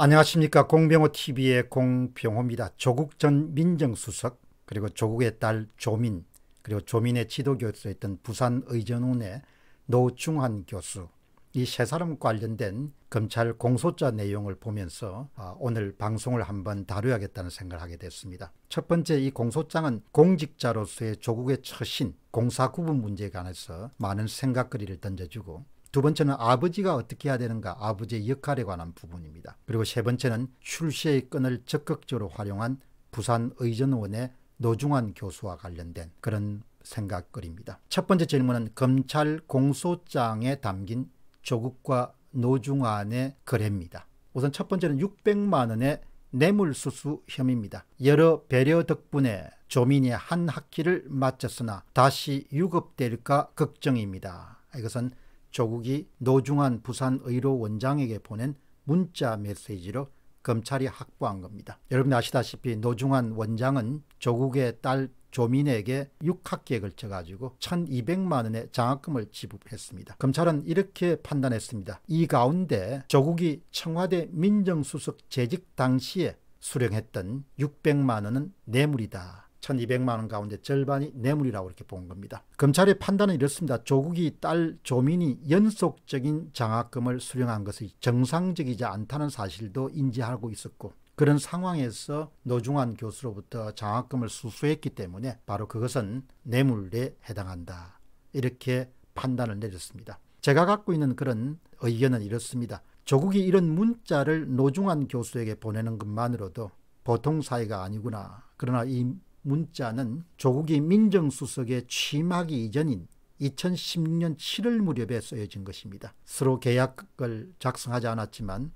안녕하십니까. 공병호TV의 공병호입니다. 조국 전 민정수석, 그리고 조국의 딸 조민, 그리고 조민의 지도교수였던 부산의전운의 노중환 교수, 이 세 사람 관련된 검찰 공소자 내용을 보면서 아, 오늘 방송을 한번 다뤄야겠다는 생각을 하게 됐습니다. 첫 번째 이 공소장은 공직자로서의 조국의 처신, 공사구분 문제에 관해서 많은 생각거리를 던져주고 두 번째는 아버지가 어떻게 해야 되는가 아버지의 역할에 관한 부분입니다. 그리고 세 번째는 출시의 끈을 적극적으로 활용한 부산 의전원의 노중환 교수와 관련된 그런 생각거리입니다. 첫 번째 질문은 검찰 공소장에 담긴 조국과 노중환의 거래입니다. 우선 첫 번째는 600만 원의 뇌물수수 혐의입니다. 여러 배려 덕분에 조민이한 학기를 마쳤으나 다시 유급될까 걱정입니다. 이것은 조국이 노중환 부산 의료 원장에게 보낸 문자 메시지로 검찰이 확보한 겁니다. 여러분 아시다시피 노중환 원장은 조국의 딸 조민에게 6학기에 걸쳐 가지고 1200만 원의 장학금을 지급했습니다. 검찰은 이렇게 판단했습니다. 이 가운데 조국이 청와대 민정수석 재직 당시에 수령했던 600만 원은 뇌물이다. 1200만 원 가운데 절반이 뇌물이라고 이렇게 본 겁니다. 검찰의 판단은 이렇습니다. 조국이 딸 조민이 연속적인 장학금을 수령한 것이 정상적이지 않다는 사실도 인지하고 있었고 그런 상황에서 노중환 교수로부터 장학금을 수수했기 때문에 바로 그것은 뇌물에 해당한다. 이렇게 판단을 내렸습니다. 제가 갖고 있는 그런 의견은 이렇습니다. 조국이 이런 문자를 노중환 교수에게 보내는 것만으로도 보통 사이가 아니구나. 그러나 이 문자는 조국이 민정수석에 취임하기 이전인 2016년 7월 무렵에 쓰여진 것입니다. 서로 계약을 작성하지 않았지만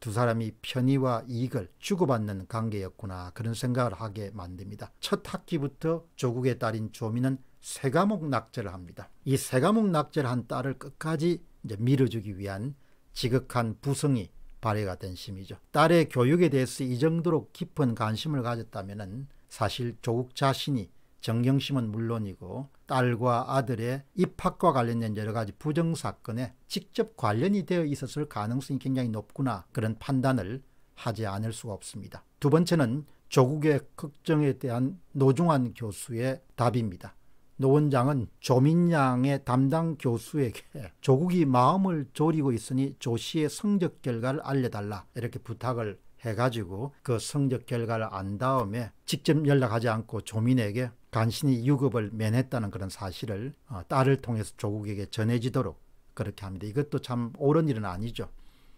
두 사람이 편의와 이익을 주고받는 관계였구나 그런 생각을 하게 만듭니다. 첫 학기부터 조국의 딸인 조민은 세과목 낙제를 합니다. 이 세과목 낙제를 한 딸을 끝까지 이제 밀어주기 위한 지극한 부성이 발휘가 된심이죠 딸의 교육에 대해서 이 정도로 깊은 관심을 가졌다면 사실 조국 자신이 정경심은 물론이고 딸과 아들의 입학과 관련된 여러 가지 부정사건에 직접 관련이 되어 있었을 가능성이 굉장히 높구나 그런 판단을 하지 않을 수가 없습니다. 두 번째는 조국의 걱정에 대한 노중환 교수의 답입니다. 노 원장은 조민양의 담당 교수에게 조국이 마음을 졸이고 있으니 조 씨의 성적 결과를 알려달라 이렇게 부탁을 해가지고 그 성적 결과를 안 다음에 직접 연락하지 않고 조민에게 간신히 유급을 면했다는 그런 사실을 어, 딸을 통해서 조국에게 전해지도록 그렇게 합니다. 이것도 참 옳은 일은 아니죠.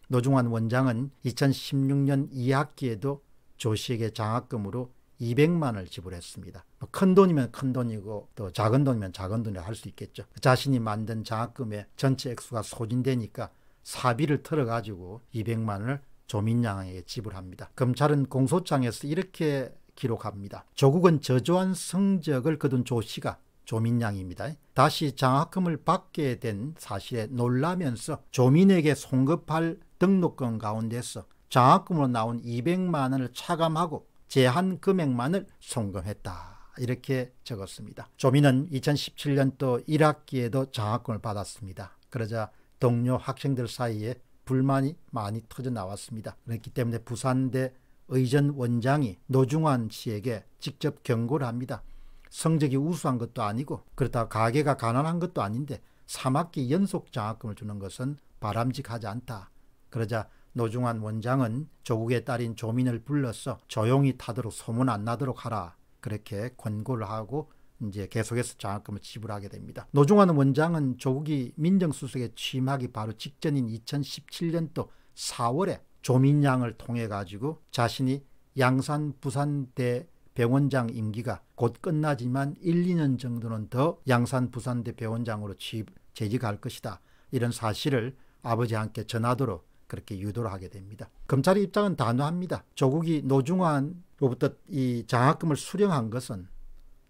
노중환 원장은 2016년 2학기에도 조 씨에게 장학금으로 200만을 지불했습니다. 뭐 큰 돈이면 큰 돈이고 또 작은 돈이면 작은 돈이라 할수 있겠죠. 자신이 만든 장학금의 전체 액수가 소진되니까 사비를 털어가지고 200만을 조민양에게 지불합니다. 검찰은 공소장에서 이렇게 기록합니다. 조국은 저조한 성적을 거둔 조 씨가 조민양입니다. 다시 장학금을 받게 된 사실에 놀라면서 조민에게 송급할 등록금 가운데서 장학금으로 나온 200만 원을 차감하고 제한 금액만을 송금했다. 이렇게 적었습니다. 조민은 2017년도 1학기에도 장학금을 받았습니다. 그러자 동료 학생들 사이에 불만이 많이 터져 나왔습니다. 그렇기 때문에 부산대 의전 원장이 노중환 씨에게 직접 경고를 합니다. 성적이 우수한 것도 아니고 그렇다고 가게가 가난한 것도 아닌데 3학기 연속 장학금을 주는 것은 바람직하지 않다. 그러자 노중환 원장은 조국의 딸인 조민을 불러서 조용히 타도록 소문 안 나도록 하라. 그렇게 권고를 하고 이제 계속해서 장학금을 지불하게 됩니다. 노중환 원장은 조국이 민정수석에 취임하기 바로 직전인 2017년도 4월에 조민양을 통해 가지고 자신이 양산 부산대 병원장 임기가 곧 끝나지만 1, 2년 정도는 더 양산 부산대 병원장으로 취업, 재직할 것이다. 이런 사실을 아버지한테 전하도록 그렇게 유도를 하게 됩니다. 검찰의 입장은 단호합니다. 조국이 노중환로부터 이 장학금을 수령한 것은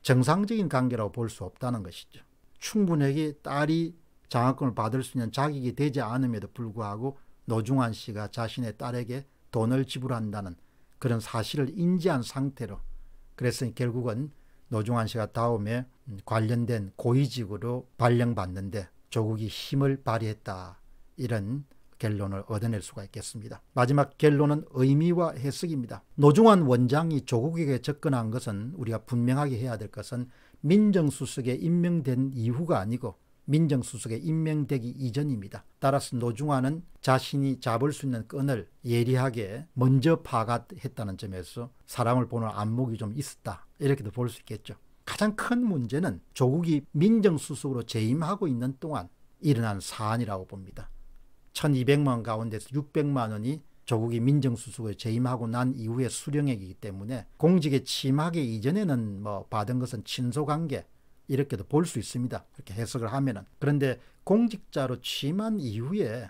정상적인 관계라고 볼 수 없다는 것이죠. 충분하게 딸이 장학금을 받을 수 있는 자격이 되지 않음에도 불구하고 노중환 씨가 자신의 딸에게 돈을 지불한다는 그런 사실을 인지한 상태로 그래서 결국은 노중환 씨가 다음에 관련된 고위직으로 발령받는데 조국이 힘을 발휘했다 이런 결론을 얻어낼 수가 있겠습니다. 마지막 결론은 의미와 해석입니다. 노중환 원장이 조국에게 접근한 것은 우리가 분명하게 해야 될 것은 민정수석에 임명된 이후가 아니고 민정수석에 임명되기 이전입니다. 따라서 노중환은 자신이 잡을 수 있는 끈을 예리하게 먼저 파악했다는 점에서 사람을 보는 안목이 좀 있었다. 이렇게도 볼 수 있겠죠. 가장 큰 문제는 조국이 민정수석으로 재임하고 있는 동안 일어난 사안이라고 봅니다. 1200만 가운데서 600만 원이 조국이 민정수석을 재임하고 난 이후에 수령액이기 때문에 공직에 침하기 이전에는 뭐 받은 것은 친소관계 이렇게도 볼 수 있습니다. 이렇게 해석을 하면은 그런데 공직자로 취임한 이후에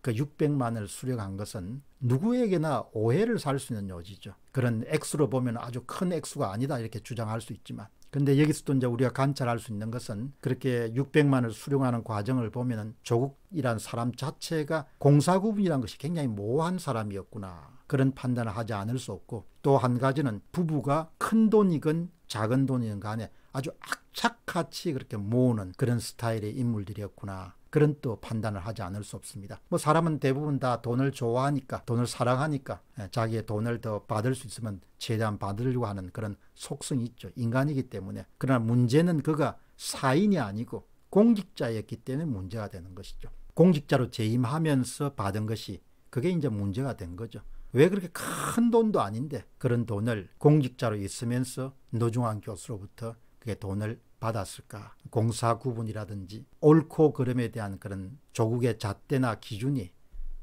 그 600만을 수령한 것은 누구에게나 오해를 살 수 있는 요지죠. 그런 액수로 보면 아주 큰 액수가 아니다 이렇게 주장할 수 있지만 근데 여기서도 이제 우리가 관찰할 수 있는 것은 그렇게 600만을 수령하는 과정을 보면은 조국이란 사람 자체가 공사구분이란 것이 굉장히 모호한 사람이었구나. 그런 판단을 하지 않을 수 없고 또 한 가지는 부부가 큰 돈이건 작은 돈이건 간에 아주 악착같이 그렇게 모으는 그런 스타일의 인물들이었구나. 그런 또 판단을 하지 않을 수 없습니다. 뭐 사람은 대부분 다 돈을 좋아하니까 돈을 사랑하니까 예, 자기의 돈을 더 받을 수 있으면 최대한 받으려고 하는 그런 속성이 있죠. 인간이기 때문에. 그러나 문제는 그가 사인이 아니고 공직자였기 때문에 문제가 되는 것이죠. 공직자로 재임하면서 받은 것이 그게 이제 문제가 된 거죠. 왜 그렇게 큰 돈도 아닌데 그런 돈을 공직자로 있으면서 노중한 교수로부터 그게 돈을 받았을까? 공사 구분이라든지 옳고 그름에 대한 그런 조국의 잣대나 기준이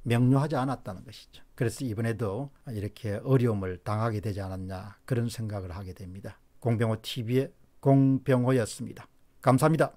명료하지 않았다는 것이죠. 그래서 이번에도 이렇게 어려움을 당하게 되지 않았냐 그런 생각을 하게 됩니다. 공병호 TV의 공병호였습니다. 감사합니다.